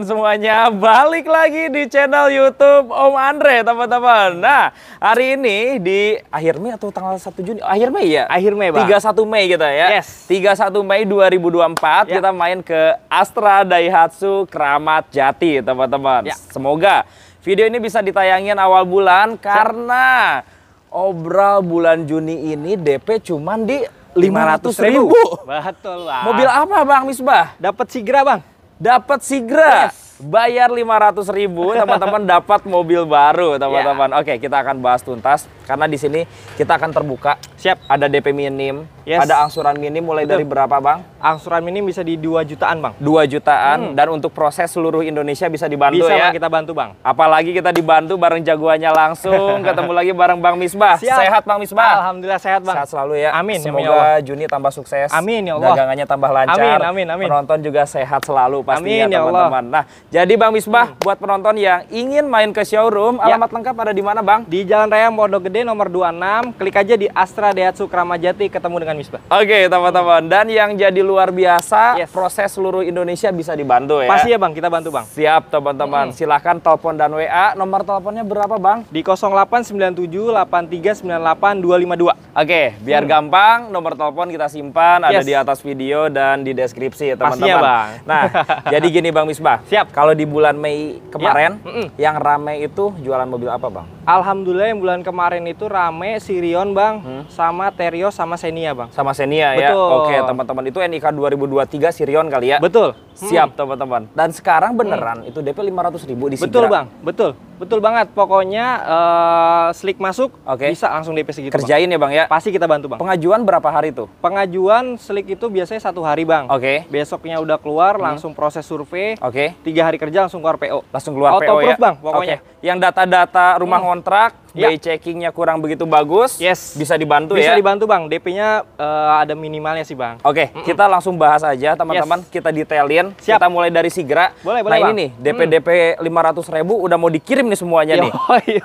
teman-teman semuanya balik lagi di channel YouTube Om Andre teman-teman. Nah hari ini di akhir Mei atau tanggal 1 Juni akhir Mei ya akhir Mei bang satu Mei kita ya. Yes. satu Mei 2024 ya. kita main ke Astra Daihatsu Keramat Jati teman-teman. Ya. Semoga video ini bisa ditayangin awal bulan karena obral bulan Juni ini DP cuman di 500 ribu. ribu. Betul, Bang. Mobil apa, Bang Misbah? Dapat Sigra, Bang dapat Sigra. Yes bayar 500 ribu teman-teman dapat mobil baru teman-teman. Yeah. Oke kita akan bahas tuntas karena di sini kita akan terbuka. Siap. Ada DP minim, yes. ada angsuran minim mulai Betul. dari berapa bang? Angsuran minim bisa di 2 jutaan bang. 2 jutaan hmm. dan untuk proses seluruh Indonesia bisa dibantu bisa, ya. Bisa kita bantu bang. Apalagi kita dibantu bareng jagoannya langsung, ketemu lagi bareng Bang Misbah. Siap. Sehat Bang Misbah. Alhamdulillah sehat bang. Sehat selalu ya. Amin. Semoga ya Juni tambah sukses. Amin ya Allah. Dagangannya tambah lancar. Amin amin amin. Penonton juga sehat selalu pastinya ya teman-teman. Ya nah jadi Bang Misbah, hmm. buat penonton yang ingin main ke showroom, ya. alamat lengkap ada di mana Bang? Di Jalan Raya Pondok Gede nomor 26, klik aja di Astra Daihatsu Kramajati, ketemu dengan Misbah. Oke, okay, teman-teman. Dan yang jadi luar biasa, yes. proses seluruh Indonesia bisa dibantu ya? Pasti ya Bang, kita bantu Bang. Siap teman-teman, hmm. silahkan telepon dan WA. Nomor teleponnya berapa Bang? Di 0897 Oke, okay, biar hmm. gampang, nomor telepon kita simpan, yes. ada di atas video dan di deskripsi ya teman-teman. Pastinya Bang. Nah, jadi gini Bang Misbah. Siap kalau di bulan Mei kemarin, ya. mm -mm. yang rame itu jualan mobil apa, Bang? Alhamdulillah yang bulan kemarin itu rame Sirion, Bang, hmm? sama Terios sama Xenia, Bang. Sama Xenia ya. Oke, teman-teman itu NIK 2023 Sirion kali ya? Betul. Siap hmm. teman-teman. Dan sekarang hmm. beneran hmm. itu DP 500 ribu di Betul Bang, betul. Betul banget. Pokoknya uh, eh, slick masuk okay. bisa langsung DP segitu. Kerjain bang. ya Bang ya. Pasti kita bantu Bang. Pengajuan berapa hari tuh? Pengajuan slick itu biasanya satu hari Bang. Oke. Okay. Besoknya udah keluar hmm. langsung proses survei. Oke. Okay. Tiga hari kerja langsung keluar PO. Langsung keluar Auto PO ya? proof, ya. Bang pokoknya. Okay. Yang data-data rumah hmm. kontrak ya. Bay checkingnya kurang begitu bagus, yes. bisa dibantu bisa ya? Bisa dibantu bang, DP-nya uh, eh, ada minimalnya sih bang. Oke, okay, mm -mm. kita langsung bahas aja teman-teman, yes. kita detailin. Siap. Kita mulai dari Sigra. Boleh, nah, boleh Nah bang. ini nih, DP-DP mm. lima ratus ribu udah mau dikirim nih semuanya Yo, nih.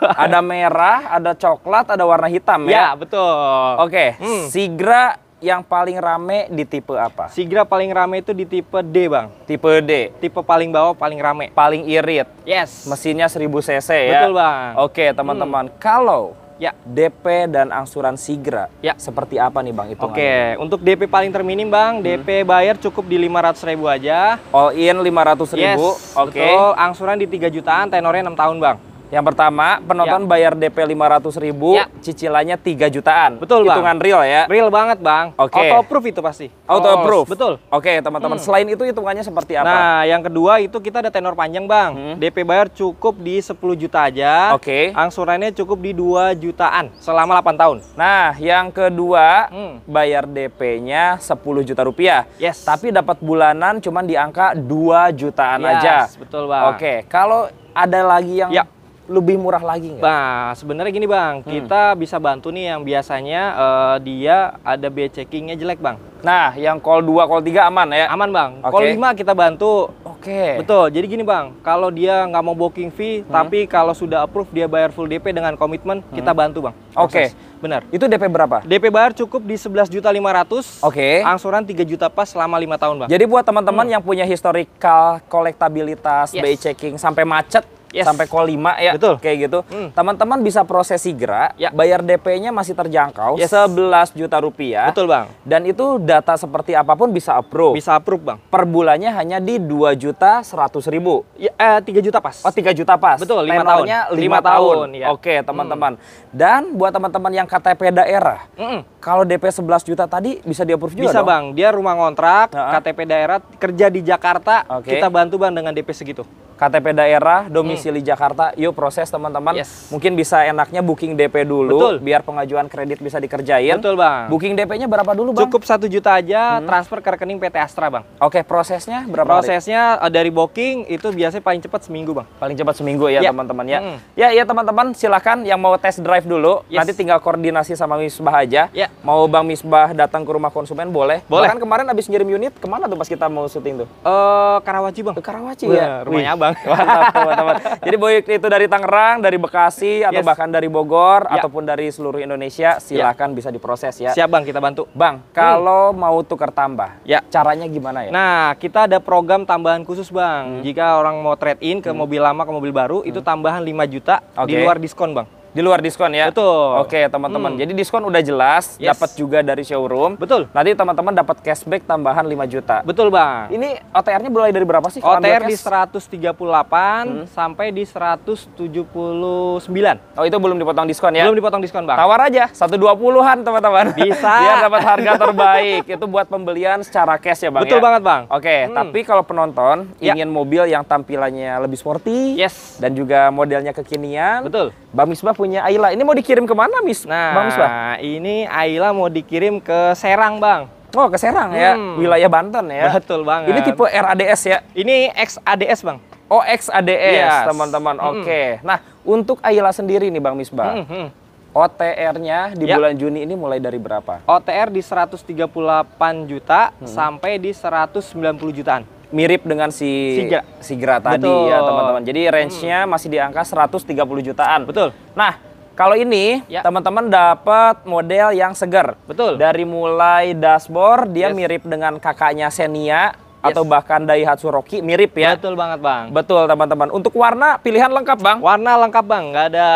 Ada merah, ada coklat, ada warna hitam ya? Ya, betul. Oke, okay, mm. Sigra yang paling rame di tipe apa? Sigra paling rame itu di tipe D, Bang. Tipe D. Tipe paling bawah paling rame. Paling irit. Yes. Mesinnya 1000 cc ya. Betul, Bang. Oke, hmm. teman-teman. Hmm. Kalau Ya, DP dan angsuran Sigra. Ya, seperti apa nih Bang itu Oke, untuk DP paling terminim Bang, hmm. DP bayar cukup di 500.000 aja. All in 500.000. Yes, Oke. Okay. angsuran di 3 jutaan, tenornya 6 tahun Bang. Yang pertama, penonton ya. bayar DP 500 ribu, ya. cicilannya 3 jutaan. Betul, Bang. Hitungan real ya? Real banget, Bang. Oke. Okay. Auto-approve itu pasti. Auto-approve? Betul. Oke, okay, teman-teman. Hmm. Selain itu, hitungannya seperti apa? Nah, yang kedua itu kita ada tenor panjang, Bang. Hmm. DP bayar cukup di 10 juta aja. Oke. Okay. Angsurannya cukup di 2 jutaan selama 8 tahun. Nah, yang kedua, hmm. bayar DP-nya 10 juta rupiah. Yes. Tapi dapat bulanan cuma di angka 2 jutaan yes, aja. betul, Bang. Oke, okay. kalau ada lagi yang... Ya lebih murah lagi nggak? Nah, sebenarnya gini bang, hmm. kita bisa bantu nih yang biasanya uh, dia ada biaya checkingnya jelek bang. Nah, yang call 2, call 3 aman ya? Aman bang. Okay. Call 5 kita bantu. Oke. Okay. Betul, jadi gini bang, kalau dia nggak mau booking fee, hmm. tapi kalau sudah approve dia bayar full DP dengan komitmen, hmm. kita bantu bang. Oke. Okay. Benar. Itu DP berapa? DP bayar cukup di 11.500. Oke. Okay. Angsuran 3 juta pas selama 5 tahun bang. Jadi buat teman-teman hmm. yang punya historical, kolektabilitas, yes. BI checking, sampai macet, yes. sampai call 5 ya Betul. kayak gitu hmm. teman-teman hmm. bisa proses gerak ya. bayar DP-nya masih terjangkau yes. 11 juta rupiah Betul Bang dan itu data seperti apapun bisa approve bisa approve Bang per bulannya hanya di 2 juta 100 ribu ya, eh, 3 juta pas oh 3 juta pas Betul 5 Penalnya tahun 5, 5 tahun, tahun ya. oke hmm. teman-teman hmm. dan buat teman-teman yang KTP daerah hmm. kalau DP 11 juta tadi bisa di approve juga bisa dong? Bang dia rumah ngontrak uh -huh. KTP daerah kerja di Jakarta okay. kita bantu Bang dengan DP segitu KTP daerah, hmm. domisili hmm. Jakarta, yuk proses teman-teman. Yes. Mungkin bisa enaknya booking DP dulu, Betul. biar pengajuan kredit bisa dikerjain. Betul bang. Booking DP-nya berapa dulu bang? Cukup satu juta aja, hmm. transfer ke rekening PT Astra bang. Oke, prosesnya berapa? Prosesnya hari? Eh, dari booking itu biasanya paling cepat seminggu bang. Paling cepat seminggu ya, ya. teman-teman ya. ya. Hmm. Ya teman ya, teman-teman, silahkan yang mau test drive dulu, yes. nanti tinggal koordinasi sama Misbah aja. Ya. Mau bang Misbah datang ke rumah konsumen boleh. Boleh. Bahkan kemarin abis ngirim unit, kemana tuh pas kita mau syuting tuh? Eh uh, Karawaci bang. Karawaci ya. Rumahnya abang. Bang. Mantap teman-teman. Jadi Boyek itu dari Tangerang, dari Bekasi atau bahkan dari Bogor ya. ataupun dari seluruh Indonesia silahkan ya. bisa diproses ya. Siap Bang, kita bantu. Bang, hmm. kalau hmm. mau tukar tambah, ya. caranya gimana ya? Nah, kita ada program tambahan khusus Bang. Hmm. Jika orang mau trade in ke hmm. mobil lama ke mobil baru hmm. itu tambahan 5 juta okay. di luar diskon Bang. Di luar diskon ya. Betul. Oke, teman-teman. Hmm. Jadi diskon udah jelas, yes. dapat juga dari showroom. Betul. Nanti teman-teman dapat cashback tambahan 5 juta. Betul, Bang. Ini OTR-nya mulai dari berapa sih? OTR di 138 hmm. sampai di 179. Oh, itu belum dipotong diskon ya? Belum dipotong diskon, Bang. Tawar aja 120-an, teman-teman. Bisa. Biar dapat harga terbaik. itu buat pembelian secara cash ya, Bang. Betul ya? banget, Bang. Oke, hmm. tapi kalau penonton ya. ingin mobil yang tampilannya lebih sporty, yes, dan juga modelnya kekinian, betul. Bang Misbah punya punya Ayla Ini mau dikirim ke mana Miss? Nah, Bang Misbah? ini Ayla mau dikirim ke Serang, Bang. Oh, ke Serang ya? hmm. ya, wilayah Banten ya. Betul bang. Ini tipe RADS ya? Ini XADS, Bang. Oh, XADS, yes. teman-teman. Hmm. Oke. Nah, untuk Ayla sendiri nih, Bang Misbah. Hmm. -hmm. OTR-nya di yep. Ya. bulan Juni ini mulai dari berapa? OTR di 138 juta hmm. sampai di 190 jutaan mirip dengan si Sigra, Sigra tadi ya, Betul. ya teman-teman. Jadi hmm. range-nya hmm. masih di angka 130 jutaan. Betul. Nah, kalau ini ya. teman-teman dapat model yang segar. Betul. Dari mulai dashboard dia yes. mirip dengan kakaknya Xenia atau bahkan Daihatsu Rocky mirip ya. Betul banget bang. Betul teman-teman. Untuk warna pilihan lengkap bang. Warna lengkap bang, nggak ada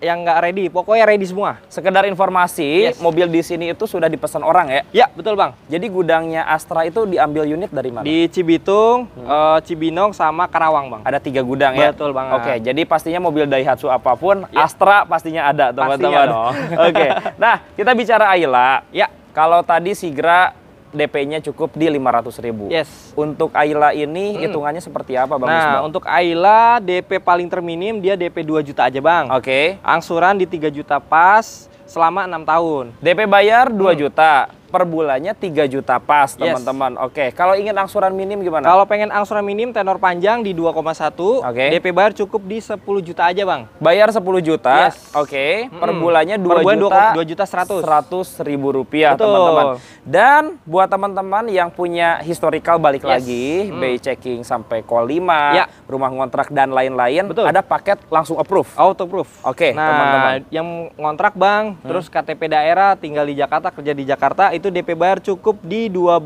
yang nggak ready. Pokoknya ready semua. Sekedar informasi, yes. mobil di sini itu sudah dipesan orang ya. Ya betul bang. Jadi gudangnya Astra itu diambil unit dari mana? Di Cibitung, hmm. e, Cibinong sama Karawang bang. Ada tiga gudang betul ya. Betul bang Oke, jadi pastinya mobil Daihatsu apapun, ya. Astra pastinya ada teman-teman. Oke, nah kita bicara Ayla. Ya. Kalau tadi Sigra DP-nya cukup di 500 ribu. Yes. Untuk Ayla ini hmm. hitungannya seperti apa Bang Nah, untuk Ayla DP paling terminim dia DP 2 juta aja Bang. Oke. Okay. Angsuran di 3 juta pas, selama enam tahun. DP bayar 2 hmm. juta, per bulannya 3 juta pas, teman-teman. Yes. Oke, okay. kalau ingin angsuran minim gimana? Kalau pengen angsuran minim tenor panjang di 2,1, okay. DP bayar cukup di 10 juta aja, Bang. Bayar 10 juta. Yes. Oke, okay. -hmm. per bulannya 2 per bulan juta 2, juta 100. 100 ribu rupiah, teman-teman. Dan buat teman-teman yang punya historical balik yes. lagi, hmm. bay checking sampai call 5, ya. rumah ngontrak dan lain-lain, ada paket langsung approve. Auto approve. Oke, okay, nah, teman-teman. Yang ngontrak, Bang, Terus KTP daerah tinggal di Jakarta, kerja di Jakarta, itu DP bayar cukup di juta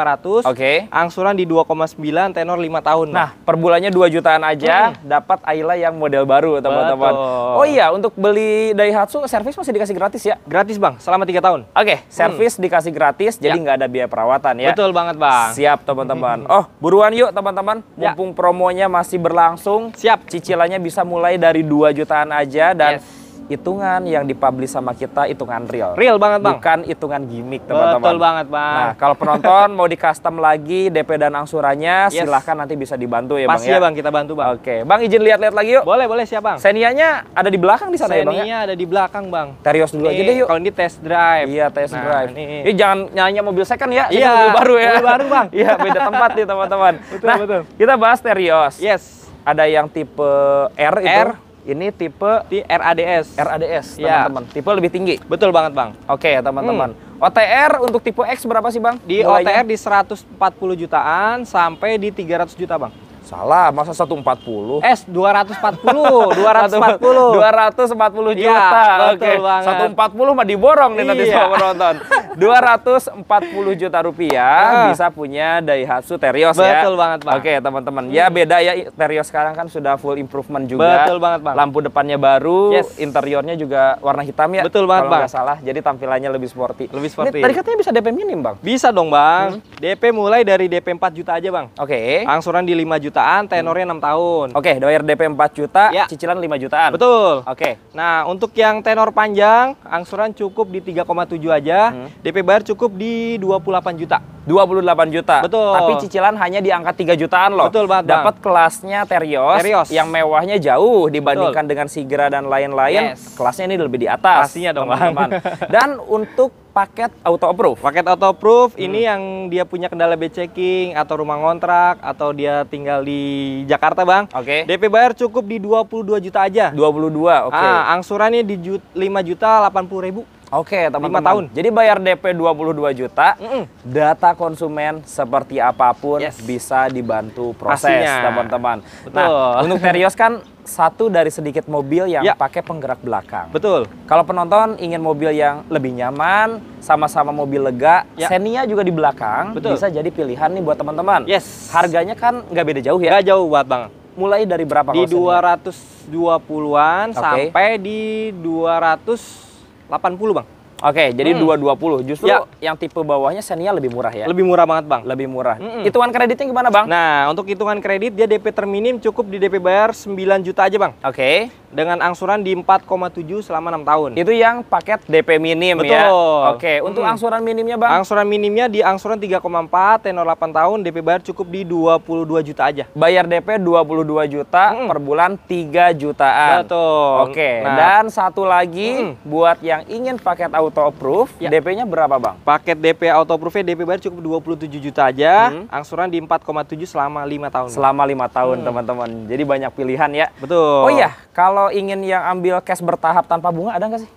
ratus. Oke. Okay. Angsuran di 2,9, tenor 5 tahun. Nah, per bulannya 2 jutaan aja hmm. dapat Ayla yang model baru, teman-teman. Oh iya, untuk beli Daihatsu servis masih dikasih gratis ya? Gratis, Bang, selama 3 tahun. Oke, okay, hmm. servis dikasih gratis jadi ya. nggak ya. ada biaya perawatan ya. Betul banget, Bang. Siap, teman-teman. Hmm. Oh, buruan yuk, teman-teman. Ya. Mumpung ya. promonya masih berlangsung, siap cicilannya bisa mulai dari 2 jutaan aja dan yes hitungan yang dipublish sama kita hitungan real. Real banget bang. Bukan hitungan gimmick teman-teman. Betul banget bang. Nah kalau penonton mau di custom lagi DP dan angsurannya yes. silahkan nanti bisa dibantu ya Pasti bang ya. ya. bang kita bantu bang. Oke bang izin lihat-lihat lagi yuk. Boleh boleh siap bang. Senianya ada di belakang di sana ya bang ya? Senianya ada di belakang bang. Terios dulu aja deh yuk. Kalau ini test drive. Iya test nah, drive. Ini. ini jangan nyanyi mobil second ya. Iya. Mobil baru ya. Mobil baru bang. Iya beda tempat nih teman-teman. betul nah, betul. Kita bahas Terios. Yes. Ada yang tipe R, R. itu. Ini tipe di RADS. RADS, iya. teman-teman. Ya, tipe lebih tinggi. Betul banget, Bang. Oke, okay, teman-teman. Hmm. OTR untuk tipe X berapa sih, Bang? Di Mulainya? OTR di 140 jutaan sampai di 300 juta, Bang. Salah, masa 140? Eh, 240, 240. 240 juta. Ya, Oke. empat 140 mah diborong nih iya. nanti sama penonton. 240 juta rupiah uh. bisa punya Daihatsu Terios Betul ya. Betul banget, Pak. Oke, teman-teman. Ya beda ya Terios sekarang kan sudah full improvement juga. Betul banget, Bang. Lampu depannya baru, yes. interiornya juga warna hitam ya. Betul banget, Kalau Bang. salah, jadi tampilannya lebih sporty. Lebih sporty. Ini, tadi katanya bisa DP minim, Bang. Bisa dong, Bang. Hmm. DP mulai dari DP 4 juta aja, Bang. Oke. Okay. Angsuran di 5 juta jutaan, tenornya hmm. 6 tahun. Oke, okay, bayar DP 4 juta, ya. cicilan 5 jutaan. Betul. Oke. Okay. Nah, untuk yang tenor panjang, angsuran cukup di 3,7 aja. Hmm. DP bayar cukup di 28 juta. 28 juta. Betul. Tapi cicilan hanya di angka 3 jutaan loh. Betul banget. Dapat kelasnya Terios, Terios yang mewahnya jauh dibandingkan Betul. dengan Sigra dan lain-lain. Yes. Kelasnya ini lebih di atas. Pastinya dong, teman-teman. dan untuk paket auto approve. Paket auto approve hmm. ini yang dia punya kendala be checking atau rumah ngontrak atau dia tinggal di Jakarta, Bang. Oke. Okay. DP bayar cukup di 22 juta aja. 22, oke. Okay. Ah, angsurannya di 5 juta 80 ribu. Oke, teman-teman. tahun. Jadi bayar DP 22 juta, mm -mm. data konsumen seperti apapun yes. bisa dibantu proses, teman-teman. Nah, untuk Terios kan satu dari sedikit mobil yang ya. pakai penggerak belakang. Betul. Kalau penonton ingin mobil yang lebih nyaman, sama-sama mobil lega, ya. Xenia juga di belakang, Betul. bisa jadi pilihan nih buat teman-teman. Yes. Harganya kan nggak beda jauh ya? Nggak jauh buat Bang mulai dari berapa di 220-an okay. sampai di 200 80 bang. Oke, jadi hmm. dua hmm. 220. Justru ya. yang tipe bawahnya Xenia lebih murah ya? Lebih murah banget, Bang. Lebih murah. Mm -mm. Hitungan kreditnya gimana, Bang? Nah, untuk hitungan kredit dia DP terminim cukup di DP bayar 9 juta aja, Bang. Oke dengan angsuran di 4,7 selama 6 tahun. Itu yang paket DP minim ya? Betul. ya. Oke, okay. untuk angsuran minimnya Bang? Angsuran minimnya di angsuran 3,4 tenor 8 tahun DP bayar cukup di 22 juta aja. Bayar DP 22 juta hmm. per bulan 3 jutaan. Betul. Oke, nah. dan satu lagi hmm. buat yang ingin paket auto approve, ya. DP-nya berapa Bang? Paket DP auto approve DP bayar cukup 27 juta aja, hmm. angsuran di 4,7 selama 5 tahun. Selama 5 tahun, mm. teman-teman. Hmm. Teman -teman. Jadi banyak pilihan ya. Betul. Oh iya, kalau kalau ingin yang ambil cash bertahap tanpa bunga ada nggak sih?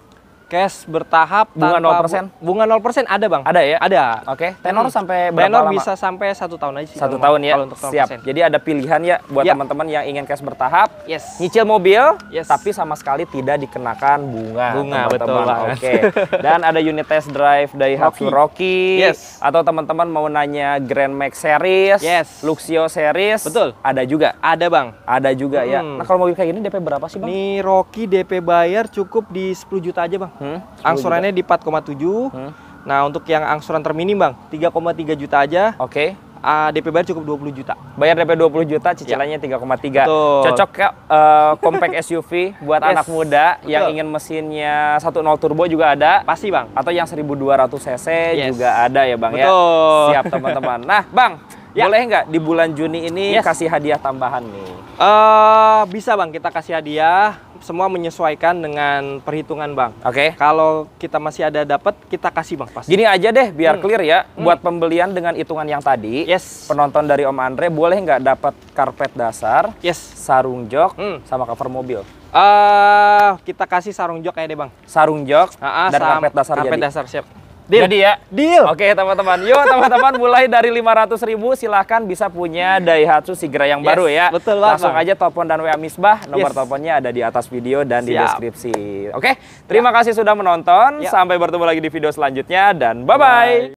cash bertahap bunga nol persen bunga nol persen ada bang ada ya ada oke okay. Hmm. tenor hmm. sampai berapa tenor lama? bisa sampai satu tahun aja sih satu tahun ya untuk siap jadi ada pilihan ya buat ya. teman-teman yang ingin cash bertahap yes nyicil mobil yes. tapi sama sekali tidak dikenakan bunga bunga teman -teman. betul oke okay. dan ada unit test drive dari Rocky, Rocky. yes atau teman-teman mau nanya Grand Max series yes Luxio series betul ada juga ada bang ada juga ya. hmm. ya nah kalau mobil kayak gini DP berapa sih bang? ini Rocky DP bayar cukup di 10 juta aja bang hmm? angsurannya di 4,7 hmm? nah untuk yang angsuran terminim bang 3,3 juta aja oke okay. Uh, DP bayar cukup 20 juta. Bayar DP 20 juta, cicilannya ya. 3,3. Cocok ya uh, compact SUV buat yes. anak muda Betul. yang ingin mesinnya 1.0 turbo juga ada. Pasti, Bang. Atau yang 1200 cc yes. juga ada ya, Bang ya? Betul. ya. Siap, teman-teman. nah, Bang, Ya. Boleh nggak di bulan Juni ini yes. kasih hadiah tambahan nih? Uh, bisa bang, kita kasih hadiah semua menyesuaikan dengan perhitungan bang. Oke. Okay. Kalau kita masih ada dapat, kita kasih bang pas. Gini aja deh, biar hmm. clear ya. Hmm. Buat pembelian dengan hitungan yang tadi, yes. penonton dari Om Andre boleh nggak dapat karpet dasar, yes. sarung jok, hmm. sama cover mobil. Uh, kita kasih sarung jok aja deh bang. Sarung jok uh -uh, dan karpet dasar. Karpet jadi. dasar siap. Deal. Jadi ya. Deal. Oke, teman-teman. Yuk, teman-teman mulai dari 500 ribu silahkan bisa punya Daihatsu Sigra yang yes, baru ya. Betul banget. Langsung aja telepon dan WA Misbah. Nomor yes. teleponnya ada di atas video dan Siap. di deskripsi. Oke, terima ya. kasih sudah menonton. Ya. Sampai bertemu lagi di video selanjutnya dan bye-bye.